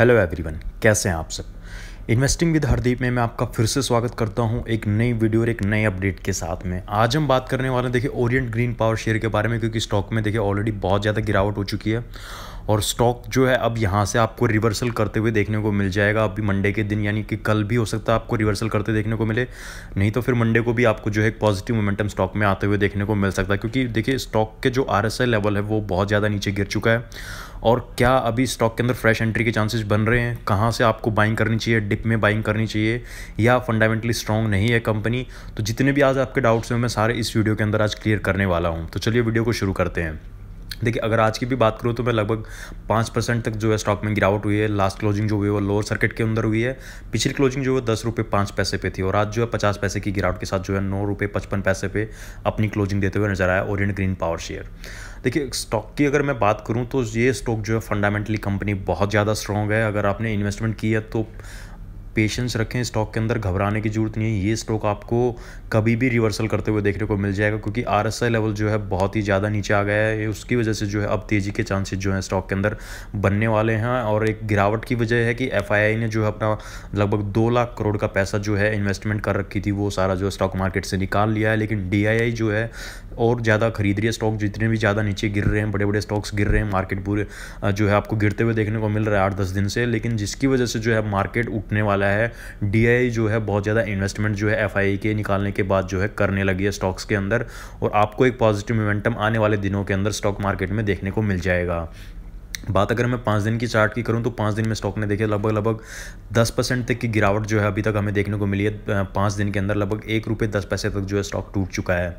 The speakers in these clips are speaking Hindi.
हेलो एवरीवन कैसे हैं आप सब इन्वेस्टिंग विद हरदीप में मैं आपका फिर से स्वागत करता हूं एक नई वीडियो और एक नए अपडेट के साथ में आज हम बात करने वाले हैं देखिए ओरिएंट ग्रीन पावर शेयर के बारे में क्योंकि स्टॉक में देखिए ऑलरेडी बहुत ज़्यादा गिरावट हो चुकी है और स्टॉक जो है अब यहाँ से आपको रिवर्सल करते हुए देखने को मिल जाएगा अभी मंडे के दिन यानी कि कल भी हो सकता है आपको रिवर्सल करते देखने को मिले नहीं तो फिर मंडे को भी आपको जो है पॉजिटिव मोमेंटम स्टॉक में आते हुए देखने को मिल सकता है क्योंकि देखिए स्टॉक के जो आर लेवल है वो बहुत ज़्यादा नीचे गिर चुका है और क्या अभी स्टॉक के अंदर फ्रेश एंट्री के चांसेस बन रहे हैं कहाँ से आपको बाइंग करनी चाहिए डिप में बाइंग करनी चाहिए या फंडामेंटली स्ट्रॉन्ग नहीं है कंपनी तो जितने भी आज आपके डाउट्स हैं मैं सारे इस वीडियो के अंदर आज क्लियर करने वाला हूँ तो चलिए वीडियो को शुरू करते हैं देखिए अगर आज की भी बात करूँ तो मैं लगभग पाँच परसेंट तक जो है स्टॉक में गिरावट हुई है लास्ट क्लोजिंग जो हुई है वो लोअर सर्किट के अंदर हुई है पिछली क्लोजिंग जो है दस रुपये पाँच पैसे पे थी और आज जो है पचास पैसे की गिरावट के साथ जो है नौ रुपये पचपन पैसे पे अपनी क्लोजिंग देते हुए नजर आया ओरियन ग्रीन पावर शेयर देखिए स्टॉक की अगर मैं बात करूँ तो ये स्टॉक जो है फंडामेंटली कंपनी बहुत ज़्यादा स्ट्रॉन्ग है अगर आपने इन्वेस्टमेंट की है तो पेशेंस रखें स्टॉक के अंदर घबराने की जरूरत नहीं है ये स्टॉक आपको कभी भी रिवर्सल करते हुए देखने को मिल जाएगा क्योंकि आर लेवल जो है बहुत ही ज़्यादा नीचे आ गया है उसकी वजह से जो है अब तेज़ी के चांसेस जो है स्टॉक के अंदर बनने वाले हैं और एक गिरावट की वजह है कि एफ ने जो है अपना लगभग दो लाख करोड़ का पैसा जो है इन्वेस्टमेंट कर रखी थी वो सारा जो स्टॉक मार्केट से निकाल लिया है लेकिन डी जो है और ज़्यादा खरीद रही है स्टॉक जितने भी ज़्यादा नीचे गिर रहे हैं बड़े बड़े स्टॉक्स गिर रहे हैं मार्केट पूरे जो है आपको गिरते हुए देखने को मिल रहा है आठ दस दिन से लेकिन जिसकी वजह से जो है मार्केट उठने वाला है डी जो है बहुत ज़्यादा इन्वेस्टमेंट जो है एफ के निकालने के बाद जो है करने लगी है स्टॉक्स के अंदर और आपको एक पॉजिटिव मोमेंटम आने वाले दिनों के अंदर स्टॉक मार्केट में देखने को मिल जाएगा बात अगर मैं पाँच दिन की चार्ट की करूं तो पाँच दिन में स्टॉक ने देखे लगभग लगभग दस परसेंट तक की गिरावट जो है अभी तक हमें देखने को मिली है पाँच दिन के अंदर लगभग एक रुपये दस पैसे तक जो है स्टॉक टूट चुका है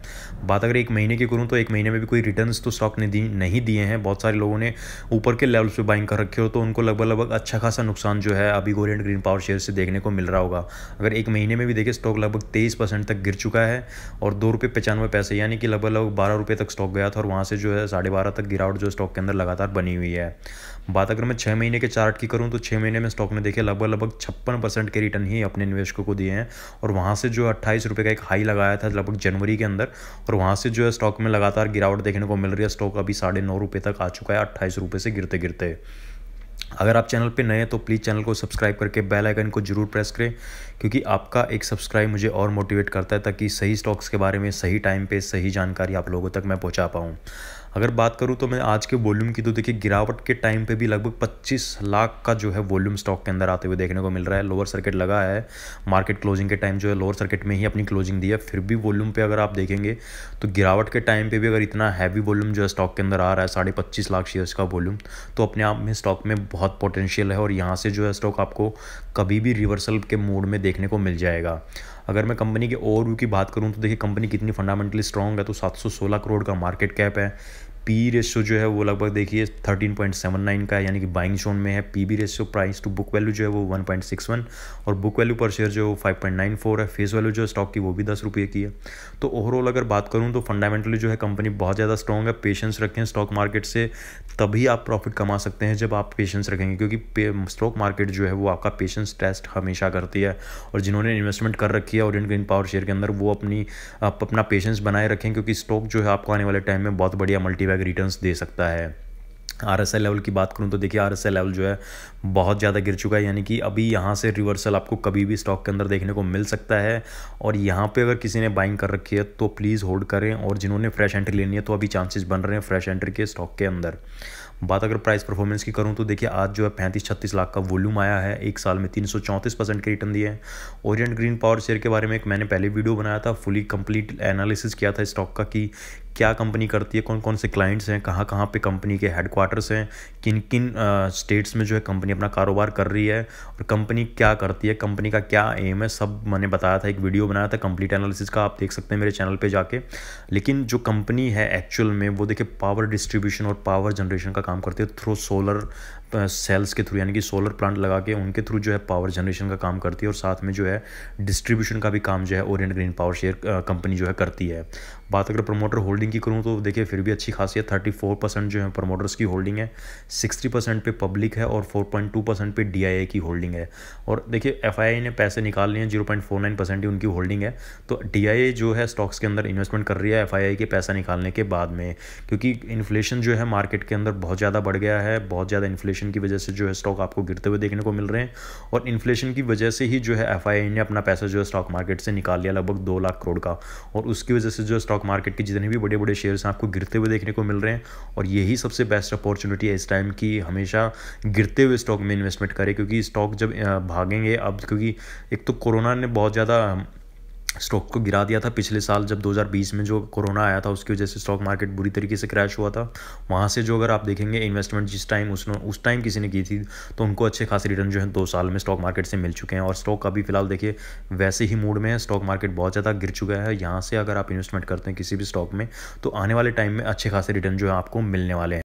बात अगर एक महीने की करूं तो एक महीने में भी कोई रिटर्न्स तो स्टॉक ने दी नहीं दिए हैं बहुत सारे लोगों ने ऊपर के लेवल्स पर बाइंग कर रखे हो तो उनको लगभग लगभग अच्छा खासा नुकसान जो है अभी गोरियन ग्रीन पावर शेयर से देखने को मिल रहा होगा अगर एक महीने में भी देखिए स्टॉक लगभग तेईस तक गिर चुका है और दो रुपये पचानवे पैसे यानी कि लगभग लगभग बारह रुपये तक स्टॉक गया था और वहाँ से जो है साढ़े तक गिरावट जो स्टॉक के अंदर लगातार बनी हुई है है बात अगर मैं छः महीने के चार्ट की करूँ तो छः महीने में स्टॉक ने देखे लगभग लगभग छप्पन परसेंट के रिटर्न ही अपने निवेशकों को दिए हैं और वहाँ से जो अट्ठाईस रुपये का एक हाई लगाया था लगभग जनवरी के अंदर और वहाँ से जो है स्टॉक में लगातार गिरावट देखने को मिल रही है स्टॉक अभी साढ़े नौ रुपये तक आ चुका है अट्ठाईस रुपये से गिरते गिरते अगर आप चैनल पे नए हैं तो प्लीज़ चैनल को सब्सक्राइब करके बेल आइकन को जरूर प्रेस करें क्योंकि आपका एक सब्सक्राइब मुझे और मोटिवेट करता है ताकि सही स्टॉक्स के बारे में सही टाइम पे सही जानकारी आप लोगों तक मैं पहुंचा पाऊँ अगर बात करूँ तो मैं आज के वॉल्यूम की तो देखिए गिरावट के टाइम पे भी लगभग 25 लाख का जो है वॉल्यूम स्टॉक के अंदर आते हुए देखने को मिल रहा है लोअर सर्किट लगा है मार्केट क्लोजिंग के टाइम जो है लोअर सर्किट में ही अपनी क्लोजिंग दी है फिर भी वॉल्यूम पर अगर आप देखेंगे तो गिरावट के टाइम पर भी अगर इतना हैवी वॉल्यूम जो है स्टॉक के अंदर आ रहा है साढ़े लाख शेयर्स का वॉल्यूम तो अपने आप में स्टॉक में बहुत पोटेंशियल है और यहाँ से जो है स्टॉक आपको कभी भी रिवर्सल के मूड में देखने को मिल जाएगा अगर मैं कंपनी के ओवरव्यू की बात करूँ तो देखिए कंपनी कितनी फंडामेंटली स्ट्रॉन्ग है तो 716 करोड़ का मार्केट कैप है पी रेशो जो है वो लगभग देखिए 13.79 का है यानी कि बाइंग जोन में है P B ratio price to book value जो है वो 1.61 और बुक वैल्यू पर शेयर जो है 5.94 है फेस वैल्यू जो है स्टॉक की वो भी दस रुपये की है तो ओवरऑल अगर बात करूँ तो फंडामेंटली जो है कंपनी बहुत ज़्यादा स्ट्रॉग है पेशेंस रखें स्टॉक मार्केट से तभी आप प्रॉफिट कमा सकते हैं जब आप पेशेंस रखेंगे क्योंकि स्टॉक मार्केट जो है वो आपका पेशेंस टेस्ट हमेशा करती है और जिन्होंने इन्वेस्टमेंट कर रखी है और इन ग्रीन पावर शेयर के अंदर वो अपनी अपना पेशेंस बनाए रखें क्योंकि स्टॉक जो है आपको आने वाले टाइम में बहुत बढ़िया मल्टी बैक रिटर्न्स दे सकता है आर एस लेवल की बात करूं तो देखिए आर एस लेवल जो है बहुत ज़्यादा गिर चुका है यानी कि अभी यहाँ से रिवर्सल आपको कभी भी स्टॉक के अंदर देखने को मिल सकता है और यहाँ पे अगर किसी ने बाइंग कर रखी है तो प्लीज़ होल्ड करें और जिन्होंने फ्रेश एंट्री लेनी है तो अभी चांसेस बन रहे हैं फ्रेश एंट्री के स्टॉक के अंदर बात अगर प्राइस परफॉर्मेंस की करूँ तो देखिए आज जो है पैंतीस छत्तीस लाख का वॉल्यूम आया है एक साल में तीन के रिटर्न दिए हैं ओरियंट ग्रीन पावर शेयर के बारे में एक मैंने पहले वीडियो बनाया था फुली कंप्लीट एनालिसिस किया था स्टॉक का कि क्या कंपनी करती है कौन कौन से क्लाइंट्स हैं कहाँ कहाँ पे कंपनी के हेडक्वार्टर्स हैं किन किन स्टेट्स में जो है कंपनी अपना कारोबार कर रही है और कंपनी क्या करती है कंपनी का क्या एम है सब मैंने बताया था एक वीडियो बनाया था कंप्लीट एनालिसिस का आप देख सकते हैं मेरे चैनल पर जाके लेकिन जो कंपनी है एक्चुअल में वो देखिए पावर डिस्ट्रीब्यूशन और पावर जनरेशन का काम करती है थ्रू सोलर सेल्स के थ्रू यानी कि सोलर प्लांट लगा के उनके थ्रू जो है पावर जनरेशन का काम करती है और साथ में जो है डिस्ट्रीब्यूशन का भी काम जो है Orient Green Power share company जो है करती है बात अगर प्रमोटर होल्ड होल्डिंग की करूँ तो देखिए फिर भी अच्छी खासी है थर्टी फोर परसेंट जो है प्रमोटर्स की होल्डिंग है सिक्सटी परसेंट पे पब्लिक है और फोर पॉइंट टू परसेंट पे डी की होल्डिंग है और देखिए एफ ने पैसे निकाल लिए हैं zero point four nine percent ही उनकी होल्डिंग है तो डी जो है स्टॉक्स के अंदर इन्वेस्टमेंट कर रही है एफ के पैसा निकालने के बाद में क्योंकि इन्फ्लेशन जो है मार्केट के अंदर बहुत ज़्यादा बढ़ गया है बहुत ज़्यादा इन्फ्लेशन की वजह से जो है स्टॉक आपको गिरते हुए देखने को मिल रहे हैं और इन्फ्लेशन की वजह से ही जो है एफ ने अपना पैसा जो है स्टॉक मार्केट से निकाल लिया लगभग दो लाख करोड़ का और उसकी वजह से जो स्टॉक मार्केट की जितनी भी बड़े बड़े शेयर्स आपको गिरते हुए देखने को मिल रहे हैं और यही सबसे बेस्ट अपॉर्चुनिटी है इस टाइम की हमेशा गिरते हुए स्टॉक में इन्वेस्टमेंट करें क्योंकि स्टॉक जब भागेंगे अब क्योंकि एक तो कोरोना ने बहुत ज़्यादा स्टॉक को गिरा दिया था पिछले साल जब 2020 में जो कोरोना आया था उसकी वजह से स्टॉक मार्केट बुरी तरीके से क्रैश हुआ था वहाँ से जो अगर आप देखेंगे इन्वेस्टमेंट जिस टाइम उसने उस टाइम किसी ने की थी तो उनको अच्छे खासे रिटर्न जो है दो साल में स्टॉक मार्केट से मिल चुके हैं और स्टॉक अभी फिलहाल देखिए वैसे ही मूड में है स्टॉक मार्केट बहुत ज़्यादा गिर चुका है यहाँ से अगर आप इन्वेस्टमेंट करते हैं किसी भी स्टॉक में तो आने वाले टाइम में अच्छे खासे रिटर्न जो है आपको मिलने वाले हैं